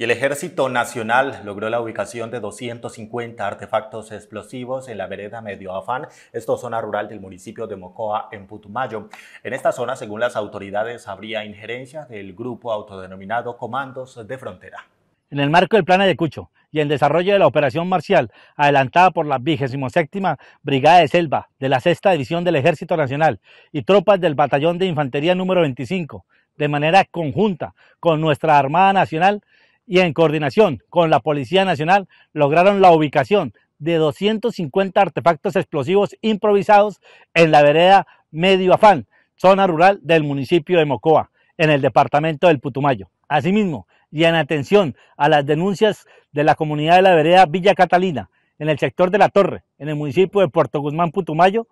Y el Ejército Nacional logró la ubicación de 250 artefactos explosivos en la vereda Medio Afán, esto zona rural del municipio de Mocoa, en Putumayo. En esta zona, según las autoridades, habría injerencia del grupo autodenominado Comandos de Frontera. En el marco del Plan de Cucho y el desarrollo de la operación marcial adelantada por la 27 Brigada de Selva de la Sexta División del Ejército Nacional y tropas del Batallón de Infantería número 25, de manera conjunta con nuestra Armada Nacional, y en coordinación con la Policía Nacional lograron la ubicación de 250 artefactos explosivos improvisados en la vereda Medio Afán, zona rural del municipio de Mocoa, en el departamento del Putumayo. Asimismo, y en atención a las denuncias de la comunidad de la vereda Villa Catalina, en el sector de la Torre, en el municipio de Puerto Guzmán, Putumayo,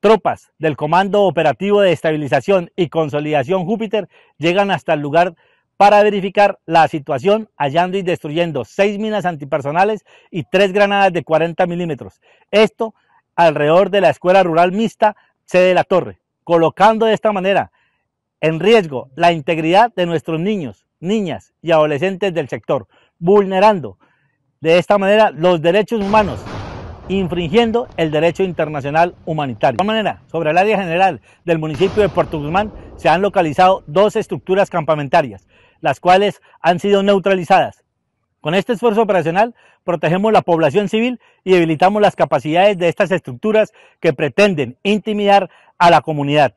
tropas del Comando Operativo de Estabilización y Consolidación Júpiter llegan hasta el lugar para verificar la situación, hallando y destruyendo seis minas antipersonales y tres granadas de 40 milímetros. Esto alrededor de la Escuela Rural Mixta, C de la Torre, colocando de esta manera en riesgo la integridad de nuestros niños, niñas y adolescentes del sector, vulnerando de esta manera los derechos humanos infringiendo el derecho internacional humanitario. De esta manera, sobre el área general del municipio de Puerto Guzmán se han localizado dos estructuras campamentarias, las cuales han sido neutralizadas. Con este esfuerzo operacional protegemos la población civil y debilitamos las capacidades de estas estructuras que pretenden intimidar a la comunidad.